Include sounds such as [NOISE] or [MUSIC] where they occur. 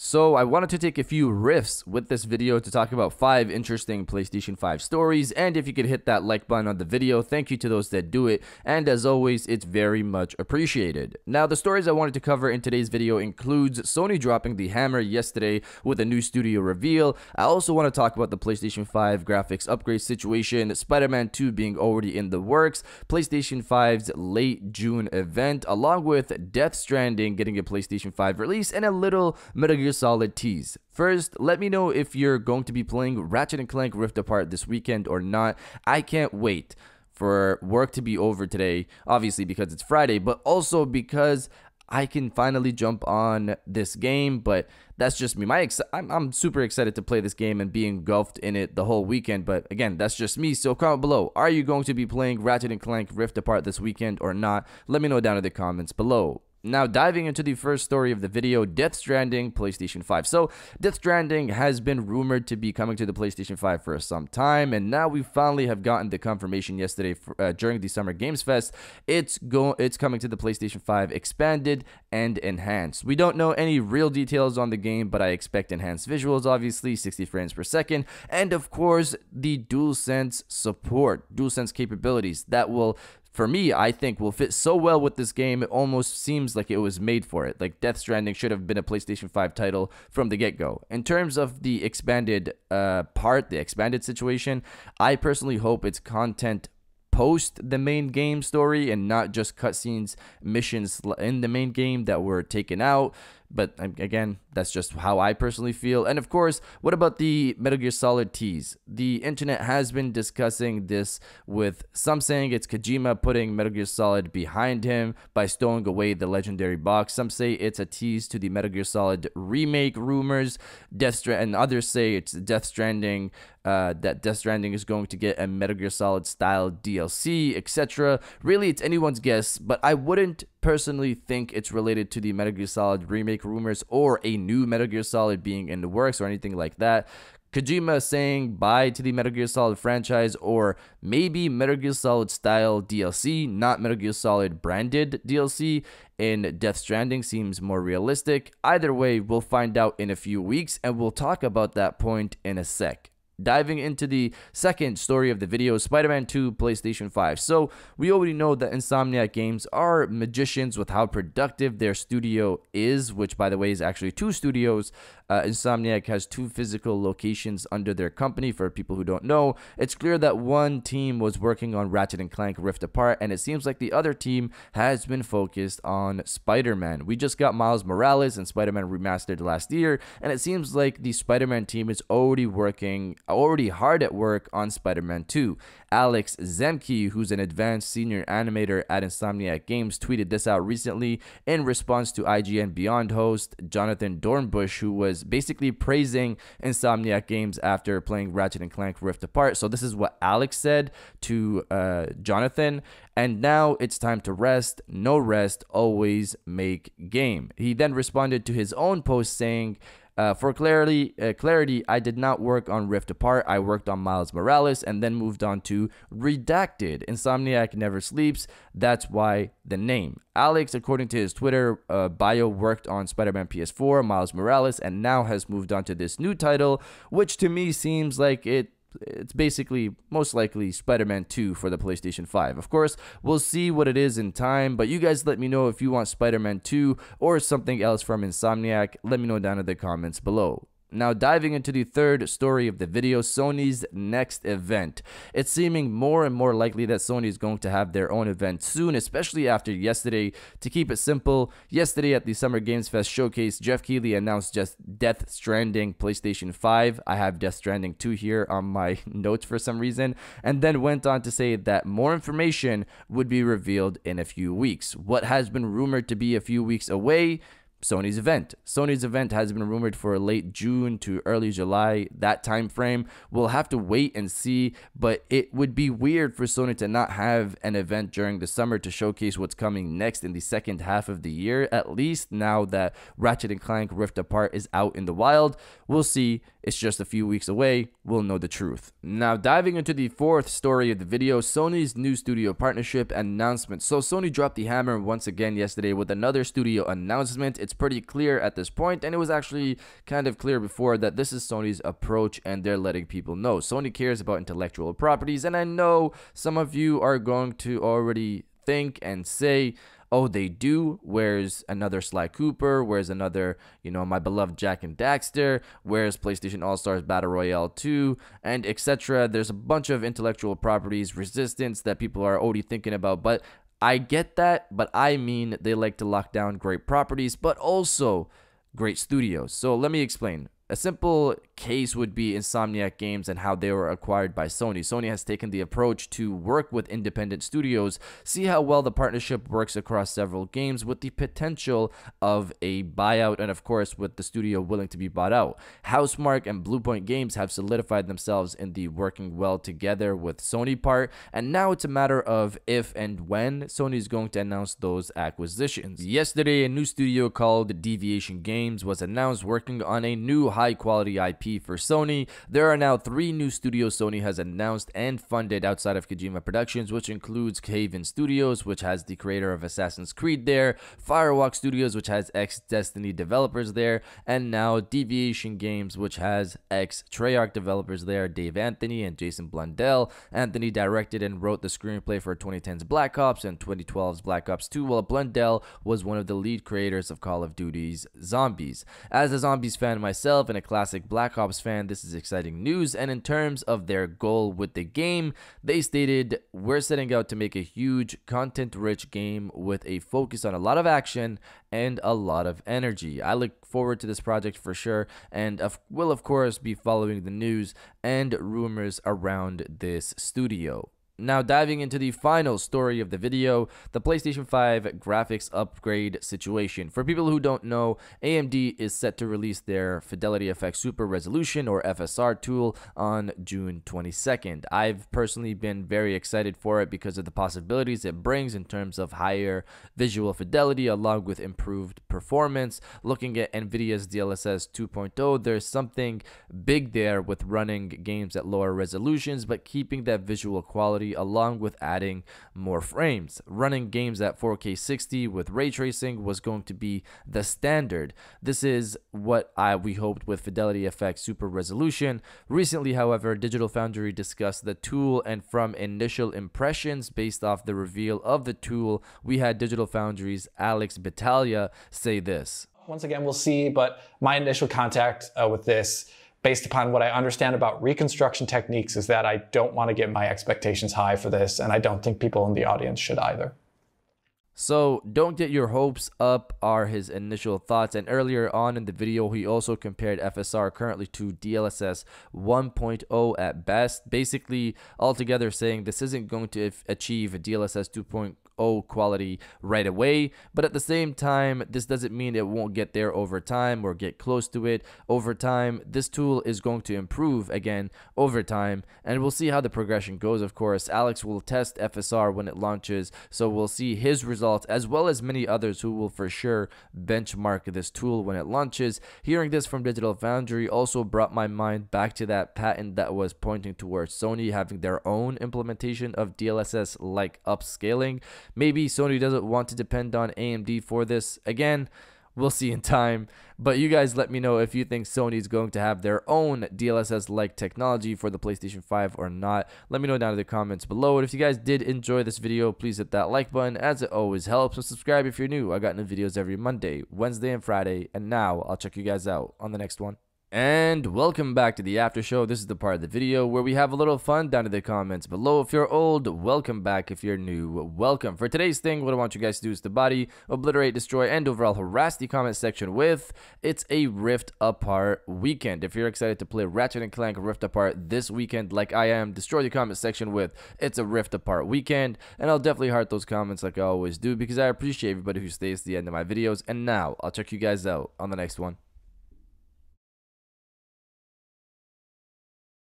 So I wanted to take a few riffs with this video to talk about 5 interesting PlayStation 5 stories and if you could hit that like button on the video, thank you to those that do it and as always it's very much appreciated. Now the stories I wanted to cover in today's video includes Sony dropping the hammer yesterday with a new studio reveal. I also want to talk about the PlayStation 5 graphics upgrade situation, Spider-Man 2 being already in the works, PlayStation 5's late June event along with Death Stranding getting a PlayStation 5 release and a little Metal Gear solid teas. First, let me know if you're going to be playing Ratchet & Clank Rift Apart this weekend or not. I can't wait for work to be over today, obviously because it's Friday, but also because I can finally jump on this game, but that's just me. My ex- I'm, I'm, super excited to play this game and be engulfed in it the whole weekend, but again, that's just me. So comment below, are you going to be playing Ratchet & Clank Rift Apart this weekend or not? Let me know down in the comments below. Now, diving into the first story of the video, Death Stranding PlayStation 5. So, Death Stranding has been rumored to be coming to the PlayStation 5 for some time, and now we finally have gotten the confirmation yesterday for, uh, during the Summer Games Fest. It's go it's coming to the PlayStation 5 expanded and enhanced. We don't know any real details on the game, but I expect enhanced visuals, obviously, 60 frames per second, and of course, the DualSense support, DualSense capabilities that will for me, I think will fit so well with this game. It almost seems like it was made for it. Like Death Stranding should have been a PlayStation 5 title from the get go. In terms of the expanded uh, part, the expanded situation, I personally hope it's content post the main game story and not just cutscenes, missions in the main game that were taken out. But again, that's just how I personally feel. And of course, what about the Metal Gear Solid tease? The internet has been discussing this with some saying it's Kojima putting Metal Gear Solid behind him by stowing away the legendary box. Some say it's a tease to the Metal Gear Solid remake rumors. Death and others say it's Death Stranding. Uh, that Death Stranding is going to get a Metal Gear Solid style DLC, etc. Really, it's anyone's guess, but I wouldn't personally think it's related to the Metal Gear Solid remake rumors or a new Metal Gear Solid being in the works or anything like that. Kojima saying bye to the Metal Gear Solid franchise or maybe Metal Gear Solid style DLC, not Metal Gear Solid branded DLC, In Death Stranding seems more realistic. Either way, we'll find out in a few weeks and we'll talk about that point in a sec. Diving into the second story of the video, Spider Man 2 PlayStation 5. So, we already know that Insomniac Games are magicians with how productive their studio is, which, by the way, is actually two studios. Uh, Insomniac has two physical locations under their company. For people who don't know, it's clear that one team was working on Ratchet and Clank Rift Apart, and it seems like the other team has been focused on Spider Man. We just got Miles Morales and Spider Man Remastered last year, and it seems like the Spider Man team is already working already hard at work on Spider Man 2. Alex Zemke, who's an advanced senior animator at Insomniac Games, tweeted this out recently in response to IGN Beyond host Jonathan Dornbush, who was basically praising Insomniac Games after playing Ratchet and Clank Rift Apart. So, this is what Alex said to uh, Jonathan. And now it's time to rest. No rest, always make game. He then responded to his own post saying, uh, for clarity, uh, clarity, I did not work on Rift Apart. I worked on Miles Morales and then moved on to Redacted. Insomniac never sleeps. That's why the name. Alex, according to his Twitter uh, bio, worked on Spider-Man PS4, Miles Morales, and now has moved on to this new title, which to me seems like it it's basically most likely Spider-Man 2 for the PlayStation 5. Of course, we'll see what it is in time, but you guys let me know if you want Spider-Man 2 or something else from Insomniac. Let me know down in the comments below. Now, diving into the third story of the video, Sony's next event. It's seeming more and more likely that Sony is going to have their own event soon, especially after yesterday. To keep it simple, yesterday at the Summer Games Fest showcase, Jeff Keighley announced just Death Stranding PlayStation 5. I have Death Stranding 2 here on my [LAUGHS] notes for some reason, and then went on to say that more information would be revealed in a few weeks. What has been rumored to be a few weeks away Sony's event. Sony's event has been rumored for late June to early July, that time frame. We'll have to wait and see, but it would be weird for Sony to not have an event during the summer to showcase what's coming next in the second half of the year, at least now that Ratchet and Clank Rift Apart is out in the wild. We'll see. It's just a few weeks away. We'll know the truth. Now, diving into the fourth story of the video, Sony's new studio partnership announcement. So, Sony dropped the hammer once again yesterday with another studio announcement it's pretty clear at this point, and it was actually kind of clear before that this is Sony's approach and they're letting people know. Sony cares about intellectual properties, and I know some of you are going to already think and say, oh they do where's another sly cooper where's another you know my beloved jack and daxter where's playstation all-stars battle royale 2 and etc there's a bunch of intellectual properties resistance that people are already thinking about but I get that, but I mean they like to lock down great properties, but also great studios. So let me explain. A simple case would be Insomniac Games and how they were acquired by Sony. Sony has taken the approach to work with independent studios, see how well the partnership works across several games with the potential of a buyout and of course with the studio willing to be bought out. Housemark and Bluepoint Games have solidified themselves in the working well together with Sony part and now it's a matter of if and when Sony is going to announce those acquisitions. Yesterday a new studio called Deviation Games was announced working on a new high quality IP for Sony. There are now three new studios Sony has announced and funded outside of Kojima Productions, which includes Haven Studios, which has the creator of Assassin's Creed there, Firewalk Studios, which has ex Destiny developers there, and now Deviation Games, which has ex Treyarch developers there, Dave Anthony and Jason Blundell. Anthony directed and wrote the screenplay for 2010's Black Ops and 2012's Black Ops 2, while Blundell was one of the lead creators of Call of Duty's Zombies. As a Zombies fan myself, myself and a classic Black Ops fan, this is exciting news. And in terms of their goal with the game, they stated, We're setting out to make a huge, content rich game with a focus on a lot of action and a lot of energy. I look forward to this project for sure and will, of course, be following the news and rumors around this studio. Now diving into the final story of the video, the PlayStation 5 graphics upgrade situation. For people who don't know, AMD is set to release their Fidelity FX Super Resolution or FSR tool on June 22nd. I've personally been very excited for it because of the possibilities it brings in terms of higher visual fidelity along with improved performance. Looking at Nvidia's DLSS 2.0, there's something big there with running games at lower resolutions but keeping that visual quality along with adding more frames. Running games at 4K 60 with ray tracing was going to be the standard. This is what I we hoped with Fidelity FX Super Resolution. Recently, however, Digital Foundry discussed the tool and from initial impressions based off the reveal of the tool, we had Digital Foundry's Alex Battaglia say this. Once again, we'll see, but my initial contact uh, with this based upon what I understand about reconstruction techniques is that I don't want to get my expectations high for this, and I don't think people in the audience should either. So, don't get your hopes up are his initial thoughts. And earlier on in the video, he also compared FSR currently to DLSS 1.0 at best, basically altogether saying this isn't going to achieve DLSS 2.0 O quality right away. But at the same time, this doesn't mean it won't get there over time or get close to it over time. This tool is going to improve again over time, and we'll see how the progression goes, of course. Alex will test FSR when it launches, so we'll see his results as well as many others who will for sure benchmark this tool when it launches. Hearing this from Digital Foundry also brought my mind back to that patent that was pointing towards Sony having their own implementation of DLSS like upscaling. Maybe Sony doesn't want to depend on AMD for this. Again, we'll see in time. But you guys let me know if you think Sony's going to have their own DLSS like technology for the PlayStation 5 or not. Let me know down in the comments below. And if you guys did enjoy this video, please hit that like button as it always helps. And subscribe if you're new. I got new videos every Monday, Wednesday, and Friday. And now I'll check you guys out on the next one. And welcome back to the after show. This is the part of the video where we have a little fun down in the comments below. If you're old, welcome back. If you're new, welcome. For today's thing, what I want you guys to do is to body, obliterate, destroy, and overall harass the comment section with It's a Rift Apart weekend. If you're excited to play Ratchet and Clank Rift Apart this weekend, like I am, destroy the comment section with It's a Rift Apart weekend. And I'll definitely heart those comments like I always do because I appreciate everybody who stays to the end of my videos. And now I'll check you guys out on the next one.